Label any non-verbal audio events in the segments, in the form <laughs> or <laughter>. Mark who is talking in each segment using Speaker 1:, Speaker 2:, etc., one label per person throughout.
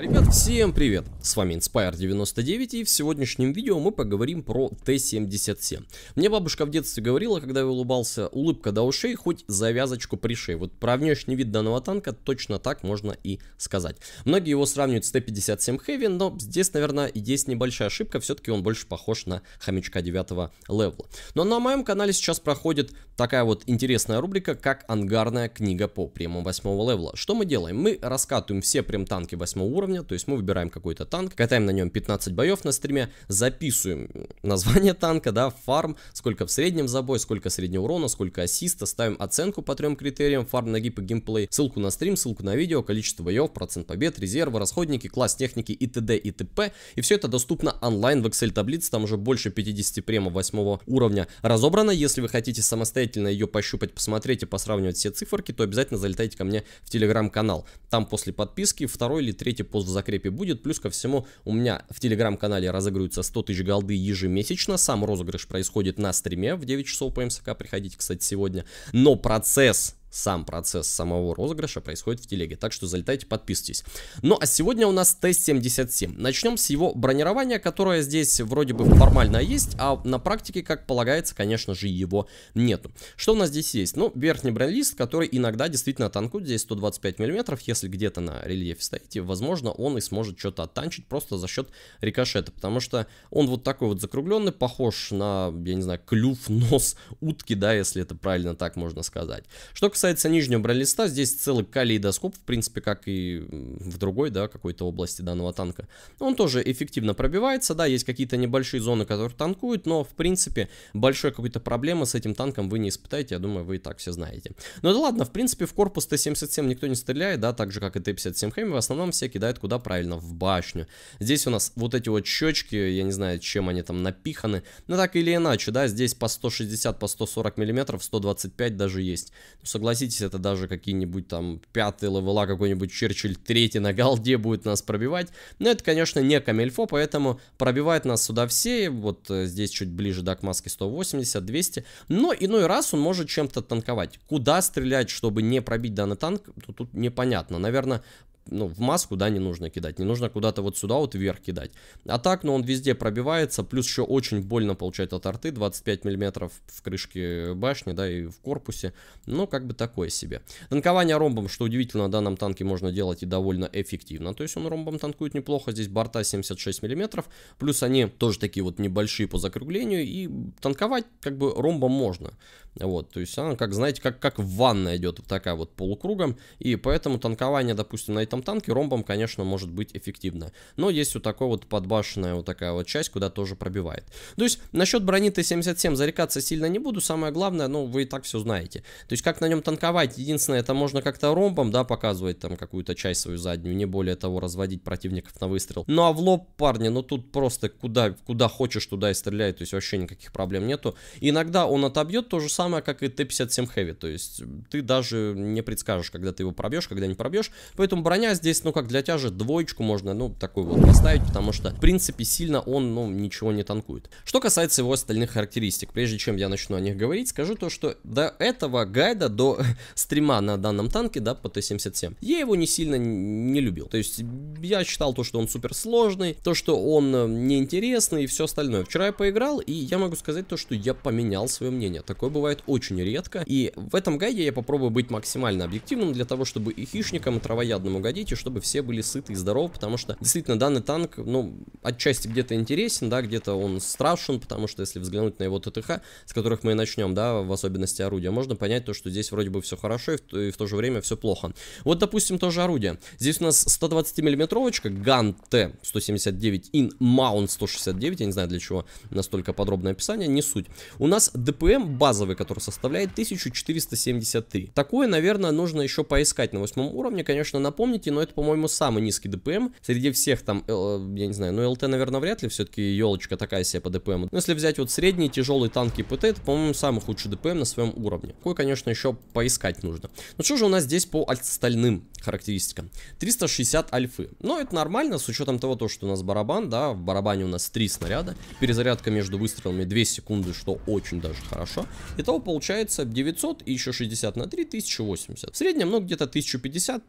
Speaker 1: Ребят, всем привет! С вами Inspire99 и в сегодняшнем видео мы поговорим про Т-77. Мне бабушка в детстве говорила, когда я улыбался, улыбка до ушей, хоть завязочку пришей. Вот про внешний вид данного танка точно так можно и сказать. Многие его сравнивают с Т-57 Heavy, но здесь, наверное, есть небольшая ошибка, все-таки он больше похож на хомячка 9 левла. Но на моем канале сейчас проходит такая вот интересная рубрика, как ангарная книга по премам 8 левла. Что мы делаем? Мы раскатываем все прем танки 8 уровня, уровня, то есть мы выбираем какой-то танк, катаем на нем 15 боев на стриме, записываем <laughs> название танка, да, фарм, сколько в среднем за бой, сколько среднего урона, сколько ассиста, ставим оценку по трем критериям, фарм, нагиб и геймплей, ссылку на стрим, ссылку на видео, количество боев, процент побед, резервы, расходники, класс техники и т.д. и т.п. И все это доступно онлайн в Excel таблице, там уже больше 50 према 8 уровня разобрано. Если вы хотите самостоятельно ее пощупать, посмотреть и посравнивать все циферки, то обязательно залетайте ко мне в телеграм-канал. Там после подписки второй или третий пост статус в закрепе будет. Плюс ко всему, у меня в телеграм-канале разыгрываются 100 тысяч голды ежемесячно. Сам розыгрыш происходит на стриме в 9 часов по МСК. Приходите, кстати, сегодня. Но процесс сам процесс самого розыгрыша происходит в телеге. Так что залетайте, подписывайтесь. Ну а сегодня у нас Т-77. Начнем с его бронирования, которое здесь вроде бы формально есть, а на практике, как полагается, конечно же, его нету. Что у нас здесь есть? Ну, верхний бронелист, который иногда действительно танкует. Здесь 125 мм. Если где-то на рельефе стоите, возможно, он и сможет что-то оттанчить просто за счет рикошета. Потому что он вот такой вот закругленный, похож на, я не знаю, клюв, нос утки, да, если это правильно так можно сказать. Что касается касается нижнего бронелиста, здесь целый калейдоскоп, в принципе, как и в другой, да, какой-то области данного танка. Он тоже эффективно пробивается, да, есть какие-то небольшие зоны, которые танкуют, но, в принципе, большой какой-то проблемы с этим танком вы не испытаете, я думаю, вы и так все знаете. Но ну да ладно, в принципе, в корпус Т-77 никто не стреляет, да, так же, как и Т-57 Хэми, в основном все кидают куда правильно, в башню. Здесь у нас вот эти вот щечки, я не знаю, чем они там напиханы, но так или иначе, да, здесь по 160, по 140 миллиметров, 125 даже есть. Ну, согласен согласитесь, это даже какие-нибудь там пятые левела, какой-нибудь Черчилль третий на голде будет нас пробивать. Но это, конечно, не камельфо, поэтому пробивает нас сюда все. Вот э, здесь чуть ближе до к маски 180, 200. Но иной раз он может чем-то танковать. Куда стрелять, чтобы не пробить данный танк, тут, тут непонятно. Наверное, ну, в маску, да, не нужно кидать, не нужно куда-то вот сюда вот вверх кидать. А так, ну, он везде пробивается, плюс еще очень больно получает от арты, 25 миллиметров в крышке башни, да, и в корпусе, ну, как бы такое себе. Танкование ромбом, что удивительно, на данном танке можно делать и довольно эффективно, то есть он ромбом танкует неплохо, здесь борта 76 миллиметров, плюс они тоже такие вот небольшие по закруглению, и танковать как бы ромбом можно, вот, то есть она, как, знаете, как, как в ванной идет, вот такая вот полукругом, и поэтому танкование, допустим, на этом танке ромбом, конечно, может быть эффективно. Но есть вот такой вот подбашенная вот такая вот часть, куда тоже пробивает. То есть насчет брони Т-77 зарекаться сильно не буду. Самое главное, ну, вы и так все знаете. То есть как на нем танковать? Единственное, это можно как-то ромбом, да, показывать там какую-то часть свою заднюю, не более того, разводить противников на выстрел. Ну а в лоб, парни, ну тут просто куда, куда хочешь, туда и стреляет. то есть вообще никаких проблем нету. Иногда он отобьет то же самое, как и Т-57 Heavy, то есть ты даже не предскажешь, когда ты его пробьешь, когда не пробьешь, поэтому броня Броня здесь, ну как для тяжи, двоечку можно, ну, такую вот поставить, потому что, в принципе, сильно он, ну, ничего не танкует. Что касается его остальных характеристик, прежде чем я начну о них говорить, скажу то, что до этого гайда, до <laughs> стрима на данном танке, да, по Т-77, я его не сильно не любил. То есть, я считал то, что он супер сложный, то, что он э, неинтересный и все остальное. Вчера я поиграл, и я могу сказать то, что я поменял свое мнение. Такое бывает очень редко, и в этом гайде я попробую быть максимально объективным для того, чтобы и хищникам, и травоядным гайду погодите, чтобы все были сыты и здоровы, потому что действительно данный танк, ну, отчасти где-то интересен, да, где-то он страшен, потому что если взглянуть на его ТТХ, с которых мы и начнем, да, в особенности орудия, можно понять то, что здесь вроде бы все хорошо и в, и в то же время все плохо. Вот, допустим, тоже орудие. Здесь у нас 120 миллиметровочка Ган Т-179 ин Mount 169, я не знаю для чего настолько подробное описание, не суть. У нас ДПМ базовый, который составляет 1473. Такое, наверное, нужно еще поискать на восьмом уровне, конечно, напомнить, помните, но это, по-моему, самый низкий ДПМ среди всех там, э, я не знаю, ну ЛТ, наверное, вряд ли, все-таки елочка такая себе по ДПМ. Но если взять вот средний, тяжелый танк и ПТ, это, по-моему, самый худший ДПМ на своем уровне. Кое конечно, еще поискать нужно. Ну что же у нас здесь по остальным характеристикам? 360 альфы. Но это нормально, с учетом того, то, что у нас барабан, да, в барабане у нас три снаряда, перезарядка между выстрелами 2 секунды, что очень даже хорошо. Итого получается 900 и еще 60 на 3, 1080. В среднем, ну, где-то 1050-1100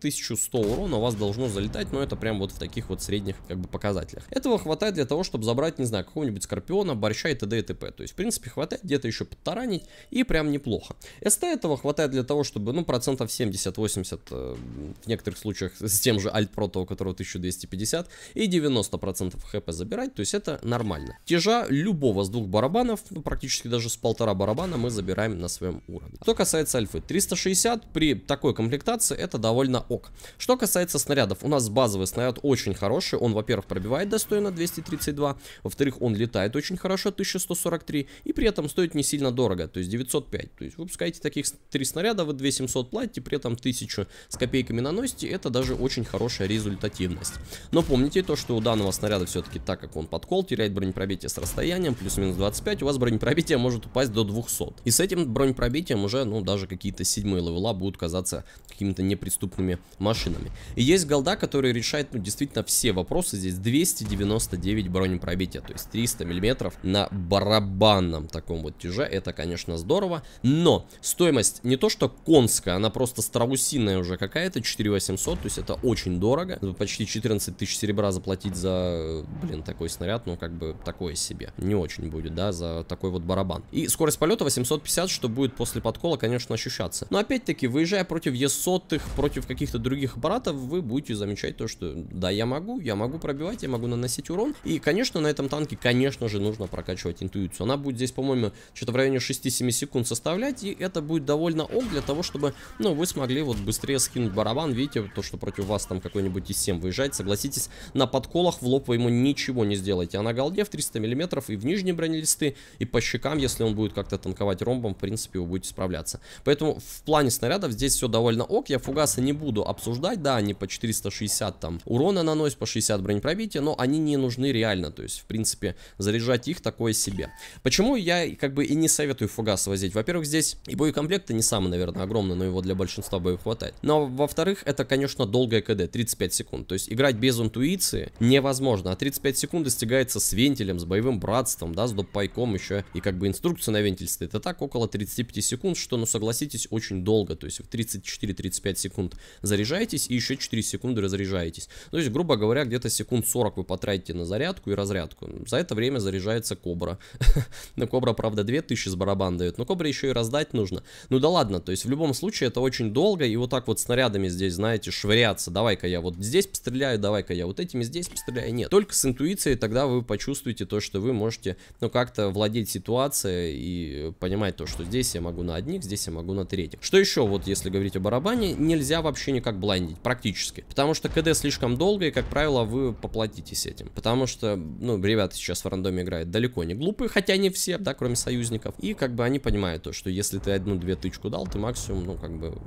Speaker 1: урона урона у вас должно залетать, но это прям вот в таких вот средних как бы показателях. Этого хватает для того, чтобы забрать, не знаю, какого-нибудь скорпиона, борща и т.д. и т.п. То есть, в принципе, хватает где-то еще подтаранить и прям неплохо. СТ этого хватает для того, чтобы, ну, процентов 70-80, э, в некоторых случаях с тем же альт прото, у которого 1250, и 90% хп забирать, то есть это нормально. Тяжа любого с двух барабанов, ну, практически даже с полтора барабана мы забираем на своем уровне. Что касается альфы, 360 при такой комплектации это довольно ок. Что касается касается снарядов, у нас базовый снаряд очень хороший. Он, во-первых, пробивает достойно 232, во-вторых, он летает очень хорошо 1143, и при этом стоит не сильно дорого, то есть 905. То есть выпускаете таких три снаряда, вы 2700 платите, при этом 1000 с копейками наносите. Это даже очень хорошая результативность. Но помните то, что у данного снаряда все-таки так, как он подкол, теряет бронепробитие с расстоянием, плюс-минус 25, у вас бронепробитие может упасть до 200. И с этим бронепробитием уже, ну, даже какие-то седьмые левела будут казаться какими-то неприступными машинами. И есть голда, который решает, ну, действительно все вопросы. Здесь 299 бронепробития, то есть 300 миллиметров на барабанном таком вот тяже. Это, конечно, здорово. Но стоимость не то, что конская, она просто страусиная уже какая-то, 4800, то есть это очень дорого. Почти 14 тысяч серебра заплатить за, блин, такой снаряд, ну, как бы такое себе. Не очень будет, да, за такой вот барабан. И скорость полета 850, что будет после подкола, конечно, ощущаться. Но опять-таки, выезжая против Е100, против каких-то других аппаратов, просто вы будете замечать то, что да, я могу, я могу пробивать, я могу наносить урон. И, конечно, на этом танке, конечно же, нужно прокачивать интуицию. Она будет здесь, по-моему, что-то в районе 6-7 секунд составлять, и это будет довольно ок для того, чтобы, ну, вы смогли вот быстрее скинуть барабан. Видите, то, что против вас там какой-нибудь из 7 выезжает, согласитесь, на подколах в лоб вы ему ничего не сделаете. А на голде в 300 мм и в нижние бронелисты, и по щекам, если он будет как-то танковать ромбом, в принципе, вы будете справляться. Поэтому в плане снарядов здесь все довольно ок. Я фугасы не буду обсуждать, да, да, они по 460 там урона наносят, по 60 бронепробития, но они не нужны реально, то есть, в принципе, заряжать их такое себе. Почему я, как бы, и не советую фугас возить? Во-первых, здесь и боекомплекты не самый, наверное, огромный, но его для большинства боев хватает. Но, во-вторых, это, конечно, долгая КД, 35 секунд, то есть, играть без интуиции невозможно, а 35 секунд достигается с вентилем, с боевым братством, да, с доппайком еще, и, как бы, инструкция на вентиль стоит, Это так около 35 секунд, что, ну, согласитесь, очень долго, то есть, в 34-35 секунд заряжаетесь и еще 4 секунды разряжаетесь. Ну, то есть, грубо говоря, где-то секунд 40 вы потратите на зарядку и разрядку. За это время заряжается Кобра. <laughs> На Кобра, правда, 2000 с барабан дает, но Кобра еще и раздать нужно. Ну да ладно, то есть в любом случае это очень долго, и вот так вот снарядами здесь, знаете, швыряться. Давай-ка я вот здесь постреляю, давай-ка я вот этими здесь постреляю. Нет, только с интуицией тогда вы почувствуете то, что вы можете, ну, как-то владеть ситуацией и понимать то, что здесь я могу на одних, здесь я могу на третьих. Что еще, вот если говорить о барабане, нельзя вообще никак блайндить практически. Потому что КД слишком долго, и, как правило, вы поплатитесь этим. Потому что, ну, ребята сейчас в рандоме играют далеко не глупые, хотя не все, да, кроме союзников. И как бы они понимают то, что если ты одну-две тычку дал, ты максимум, ну, как бы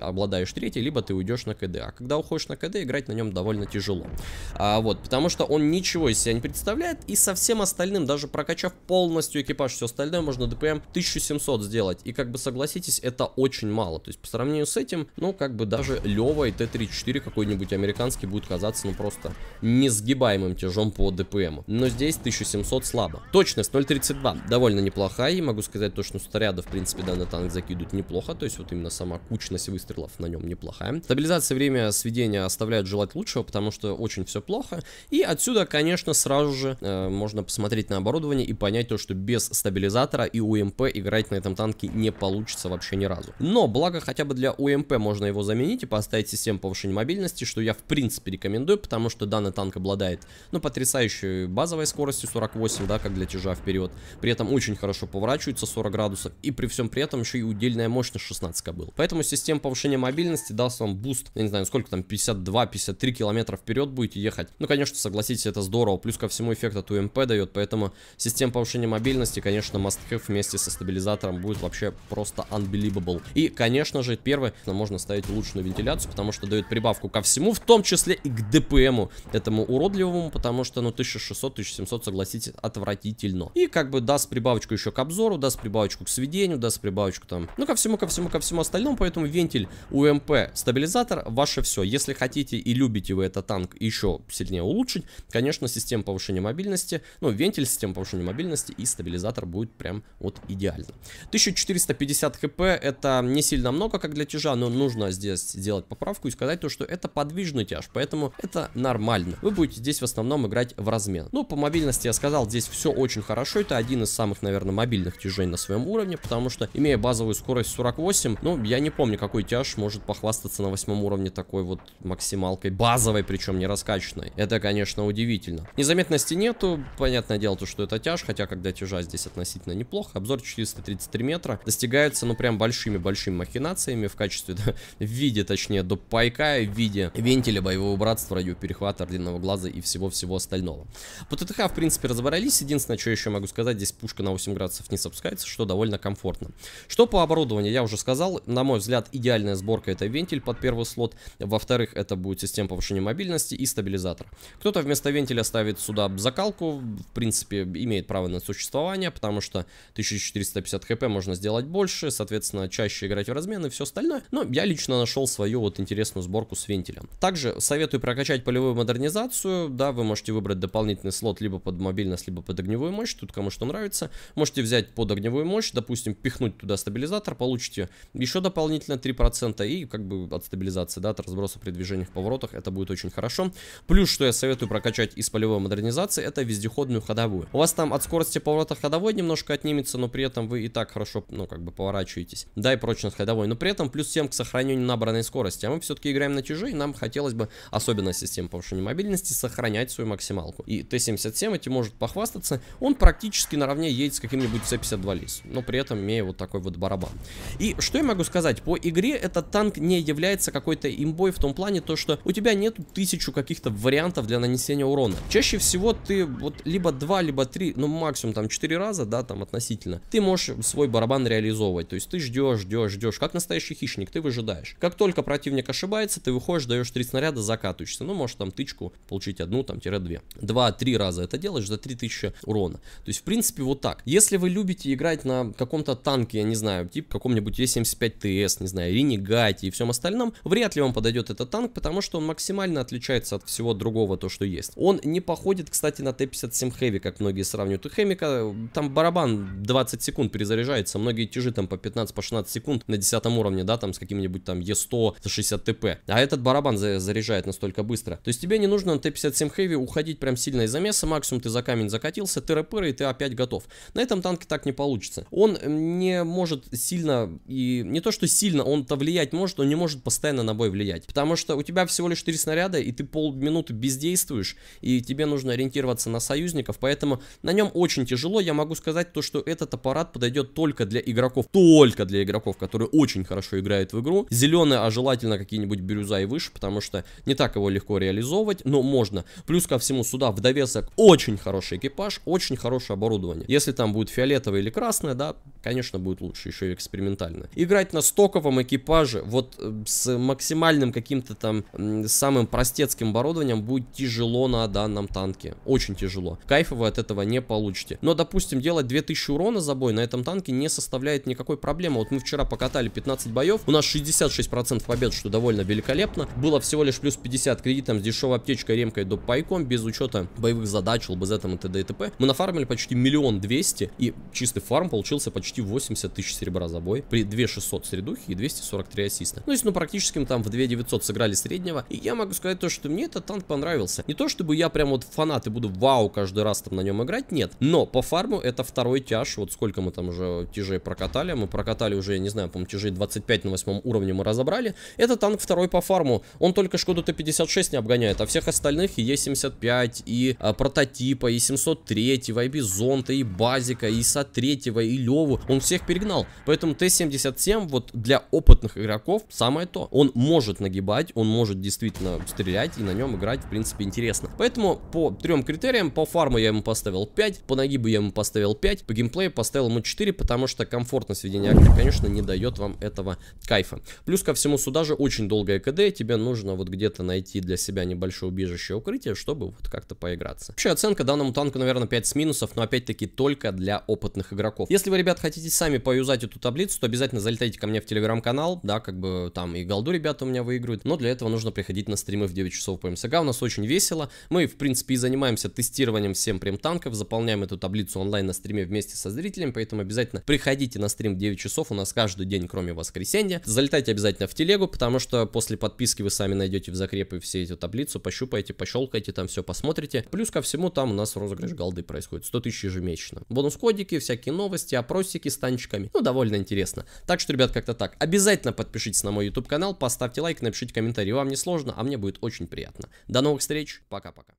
Speaker 1: обладаешь третьей, либо ты уйдешь на КД. А когда уходишь на КД, играть на нем довольно тяжело. А, вот, потому что он ничего из себя не представляет, и со всем остальным, даже прокачав полностью экипаж, все остальное, можно ДПМ 1700 сделать. И как бы согласитесь, это очень мало. То есть по сравнению с этим, ну как бы даже Лева и Т-34 какой-нибудь американский будет казаться, ну просто несгибаемым тяжом по ДПМ. Но здесь 1700 слабо. Точность 0.32 довольно неплохая, и могу сказать то, что снаряда, в принципе, данный танк закидывают неплохо. То есть вот именно сама кучность выстрелов на нем неплохая. Стабилизация время сведения оставляет желать лучшего, потому что очень все плохо. И отсюда, конечно, сразу же э, можно посмотреть на оборудование и понять то, что без стабилизатора и УМП играть на этом танке не получится вообще ни разу. Но, благо, хотя бы для УМП можно его заменить и поставить систему повышения мобильности, что я в принципе рекомендую, потому что данный танк обладает, ну, потрясающей базовой скоростью 48, да, как для тяжа вперед. При этом очень хорошо поворачивается 40 градусов, и при всем при этом еще и удельная мощность 16 кобыл. Поэтому система повышение мобильности даст вам буст, я не знаю, сколько там, 52-53 километра вперед будете ехать. Ну, конечно, согласитесь, это здорово. Плюс ко всему эффект от УМП дает, поэтому система повышения мобильности, конечно, must have вместе со стабилизатором будет вообще просто unbelievable. И, конечно же, первое, можно ставить улучшенную вентиляцию, потому что дает прибавку ко всему, в том числе и к ДПМу, этому уродливому, потому что, ну, 1600-1700, согласитесь, отвратительно. И как бы даст прибавочку еще к обзору, даст прибавочку к сведению, даст прибавочку там, ну, ко всему, ко всему, ко всему остальному, поэтому вентиль гаситель УМП, стабилизатор, ваше все. Если хотите и любите вы этот танк еще сильнее улучшить, конечно, система повышения мобильности, ну, вентиль, система повышения мобильности и стабилизатор будет прям вот идеально. 1450 хп это не сильно много, как для тяжа, но нужно здесь сделать поправку и сказать то, что это подвижный тяж, поэтому это нормально. Вы будете здесь в основном играть в размен. Ну, по мобильности я сказал, здесь все очень хорошо, это один из самых, наверное, мобильных тяжей на своем уровне, потому что, имея базовую скорость 48, ну, я не помню, какой любой тяж может похвастаться на восьмом уровне такой вот максималкой, базовой, причем не раскачанной. Это, конечно, удивительно. Незаметности нету, понятное дело, то, что это тяж, хотя когда тяжа здесь относительно неплохо. Обзор 433 метра достигается, ну, прям большими-большими махинациями в качестве, <laughs> да, в виде, точнее, до пайка, в виде вентиля, боевого братства, радиоперехвата, орденного глаза и всего-всего остального. По ТТХ, в принципе, разобрались. Единственное, что еще могу сказать, здесь пушка на 8 градусов не сопускается, что довольно комфортно. Что по оборудованию, я уже сказал, на мой взгляд, идеально идеальная сборка это вентиль под первый слот, во-вторых, это будет система повышения мобильности и стабилизатор. Кто-то вместо вентиля ставит сюда закалку, в принципе, имеет право на существование, потому что 1450 хп можно сделать больше, соответственно, чаще играть в размены и все остальное. Но я лично нашел свою вот интересную сборку с вентилем. Также советую прокачать полевую модернизацию, да, вы можете выбрать дополнительный слот либо под мобильность, либо под огневую мощь, тут кому что нравится. Можете взять под огневую мощь, допустим, пихнуть туда стабилизатор, получите еще дополнительно 3 0,3% и как бы от стабилизации, да, от разброса при движении в поворотах, это будет очень хорошо. Плюс, что я советую прокачать из полевой модернизации, это вездеходную ходовую. У вас там от скорости поворота ходовой немножко отнимется, но при этом вы и так хорошо, ну, как бы поворачиваетесь. Да, и прочность ходовой, но при этом плюс 7 к сохранению набранной скорости. А мы все-таки играем на чужие, и нам хотелось бы, особенно система повышения мобильности, сохранять свою максималку. И Т-77 эти может похвастаться, он практически наравне едет с каким-нибудь С-52 лис, но при этом имея вот такой вот барабан. И что я могу сказать по игре? игре этот танк не является какой-то имбой в том плане, то что у тебя нет тысячу каких-то вариантов для нанесения урона. Чаще всего ты вот либо два, либо три, ну максимум там четыре раза, да, там относительно, ты можешь свой барабан реализовывать. То есть ты ждешь, ждешь, ждешь. Как настоящий хищник, ты выжидаешь. Как только противник ошибается, ты выходишь, даешь три снаряда, закатываешься. Ну, можешь там тычку получить одну, там, тире две. Два-три раза это делаешь за 3000 урона. То есть, в принципе, вот так. Если вы любите играть на каком-то танке, я не знаю, типа каком-нибудь Е75ТС, не знаю, ренегате и всем остальном, вряд ли вам подойдет этот танк, потому что он максимально отличается от всего другого, то что есть. Он не походит, кстати, на Т-57 Heavy, как многие сравнивают. У Хэмика там барабан 20 секунд перезаряжается, многие тяжи там по 15-16 по секунд на 10 уровне, да, там с каким-нибудь там Е100, 60 ТП. А этот барабан заряжает настолько быстро. То есть тебе не нужно на Т-57 Heavy уходить прям сильно из замеса, максимум ты за камень закатился, ты рэпыр и ты опять готов. На этом танке так не получится. Он не может сильно и не то что сильно, он он-то влиять может, он не может постоянно на бой влиять. Потому что у тебя всего лишь 4 снаряда, и ты полминуты бездействуешь, и тебе нужно ориентироваться на союзников, поэтому на нем очень тяжело. Я могу сказать то, что этот аппарат подойдет только для игроков, только для игроков, которые очень хорошо играют в игру. Зеленые, а желательно какие-нибудь бирюза и выше, потому что не так его легко реализовывать, но можно. Плюс ко всему сюда в довесок очень хороший экипаж, очень хорошее оборудование. Если там будет фиолетовое или красное, да, конечно, будет лучше, еще и экспериментально. Играть на стоковом экипаже экипаже, вот э, с максимальным каким-то там самым простецким оборудованием будет тяжело на данном танке. Очень тяжело. Кайфа вы от этого не получите. Но, допустим, делать 2000 урона за бой на этом танке не составляет никакой проблемы. Вот мы вчера покатали 15 боев, у нас 66% побед, что довольно великолепно. Было всего лишь плюс 50 кредитом с дешевой аптечкой, ремкой, доп. пайком, без учета боевых задач, лбзетом и т.д. и т.п. Мы нафармили почти миллион двести, и чистый фарм получился почти 80 тысяч серебра за бой при 2600 средухи и 200 243 ассиста. Ну, если ну практически там в 2900 сыграли среднего. И я могу сказать то, что мне этот танк понравился. Не то, чтобы я прям вот фанат и буду вау каждый раз там на нем играть, нет. Но по фарму это второй тяж. Вот сколько мы там уже тяжей прокатали. Мы прокатали уже, я не знаю, по-моему, тяжей 25 на восьмом уровне мы разобрали. Это танк второй по фарму. Он только Шкоду Т-56 не обгоняет, а всех остальных и Е-75, и а, прототипа, и 703, и Бизонта, и Базика, и Са-3, и Леву. Он всех перегнал. Поэтому Т-77 вот для опыта опытных игроков самое то. Он может нагибать, он может действительно стрелять и на нем играть, в принципе, интересно. Поэтому по трем критериям, по фарму я ему поставил 5, по нагибу я ему поставил 5, по геймплею поставил ему 4, потому что комфортность ведения акта, конечно, не дает вам этого кайфа. Плюс ко всему сюда же очень долгое КД, тебе нужно вот где-то найти для себя небольшое убежище укрытие, чтобы вот как-то поиграться. общая оценка данному танку, наверное, 5 с минусов, но опять-таки только для опытных игроков. Если вы, ребят, хотите сами поюзать эту таблицу, то обязательно залетайте ко мне в телеграм-канал, канал, да, как бы там и голду ребята у меня выигрывают, но для этого нужно приходить на стримы в 9 часов по МСГ, у нас очень весело, мы, в принципе, и занимаемся тестированием всем прем-танков, заполняем эту таблицу онлайн на стриме вместе со зрителями, поэтому обязательно приходите на стрим в 9 часов, у нас каждый день, кроме воскресенья, залетайте обязательно в телегу, потому что после подписки вы сами найдете в закрепы все эту таблицу, пощупаете, пощелкаете там все посмотрите, плюс ко всему там у нас розыгрыш голды происходит, 100 тысяч ежемесячно, бонус-кодики, всякие новости, опросики с танчиками, ну, довольно интересно, так что, ребят, как-то так, обязательно Обязательно подпишитесь на мой YouTube канал, поставьте лайк, напишите комментарий. Вам не сложно, а мне будет очень приятно. До новых встреч, пока-пока.